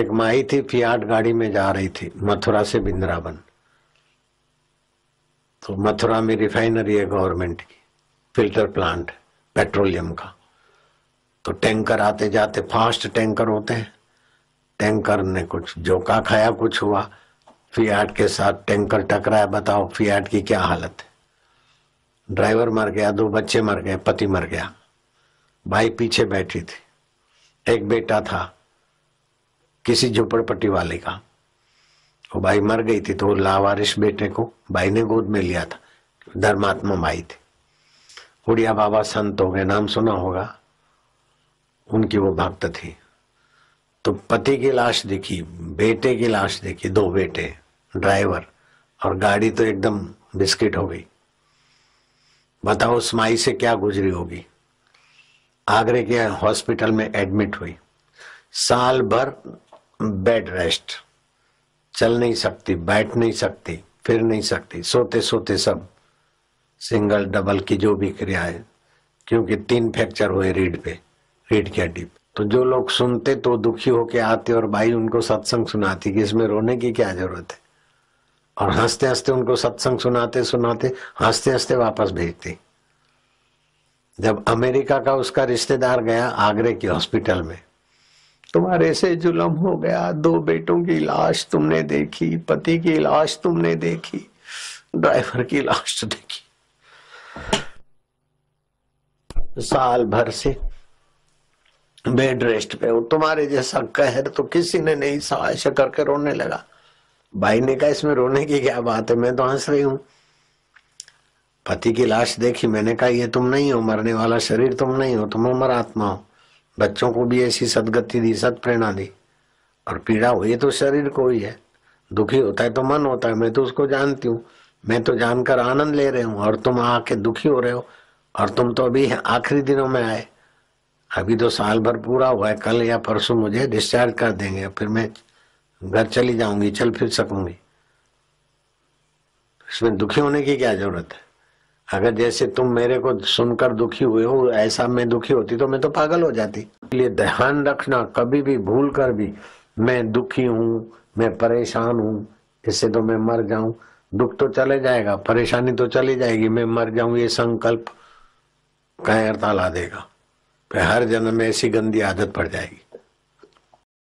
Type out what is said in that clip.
एक माई थी फियाट गाड़ी में जा रही थी मथुरा से बिंद्रावन तो मथुरा में रिफाइनरी है गवर्नमेंट की फिल्टर प्लांट पेट्रोलियम का तो टैंकर आते जाते फास्ट टैंकर होते हैं टैंकर ने कुछ जोका खाया कुछ हुआ फियाट के साथ टैंकर टकराया बताओ फियाट की क्या हालत है ड्राइवर मर गया दो बच्चे मर गए पति मर गया भाई पीछे बैठी थी एक बेटा था किसी झोपड़पट्टी वाले का वो भाई मर गई थी तो लावारिश बेटे को भाई ने गोद में लिया था धर्मात्मा भाई थे उड़िया बाबा संत हो गए नाम सुना होगा उनकी वो भक्त थी तो पति की लाश देखी बेटे की लाश देखी दो बेटे ड्राइवर और गाड़ी तो एकदम बिस्किट हो गई बताओ उस माई से क्या गुजरी होगी आगरे के हॉस्पिटल में एडमिट हुई साल भर बेड रेस्ट चल नहीं सकती बैठ नहीं सकती फिर नहीं सकती सोते सोते सब सिंगल डबल की जो भी क्रिया है क्योंकि तीन फ्रैक्चर हुए रीढ़ पे रीढ़ की हड्डी पे तो जो लोग सुनते तो दुखी होके आते और भाई उनको सत्संग सुनाती कि इसमें रोने की क्या जरूरत है और हंसते हंसते उनको सत्संग सुनाते सुनाते हंसते हंसते वापस भेजते जब अमेरिका का उसका रिश्तेदार गया आगरे के हॉस्पिटल में तुम्हारे से जुलम हो गया दो बेटों की लाश तुमने देखी पति की लाश तुमने देखी ड्राइवर की लाश तो देखी साल भर से बेड रेस्ट पे हो तुम्हारे जैसा कहर तो किसी ने नहीं साहस करके रोने लगा भाई ने कहा इसमें रोने की क्या बात है मैं तो हंस रही हूं पति की लाश देखी मैंने कहा ये तुम नहीं हो मरने वाला शरीर तुम नहीं हो तुम अमर आत्मा हो बच्चों को भी ऐसी सदगति दी सद प्रेरणा दी और पीड़ा हुई तो शरीर को ही है दुखी होता है तो मन होता है मैं तो उसको जानती हूँ मैं तो जानकर आनंद ले रहे हूँ और तुम आके दुखी हो रहे हो और तुम तो अभी आखिरी दिनों में आए अभी तो साल भर पूरा हुआ है कल या परसों मुझे डिस्चार्ज कर देंगे फिर मैं घर चली जाऊंगी चल फिर सकूंगी इसमें दुखी होने की क्या जरूरत है अगर जैसे तुम मेरे को सुनकर दुखी हुए हो ऐसा मैं दुखी होती तो मैं तो पागल हो जाती इसलिए ध्यान रखना कभी भी भूल कर भी मैं दुखी हूँ मैं परेशान हूँ इससे तो मैं मर जाऊं दुख तो चले जाएगा परेशानी तो चली जाएगी मैं मर जाऊं ये संकल्प कायरता ला देगा हर जन्म में ऐसी गंदी आदत पड़ जाएगी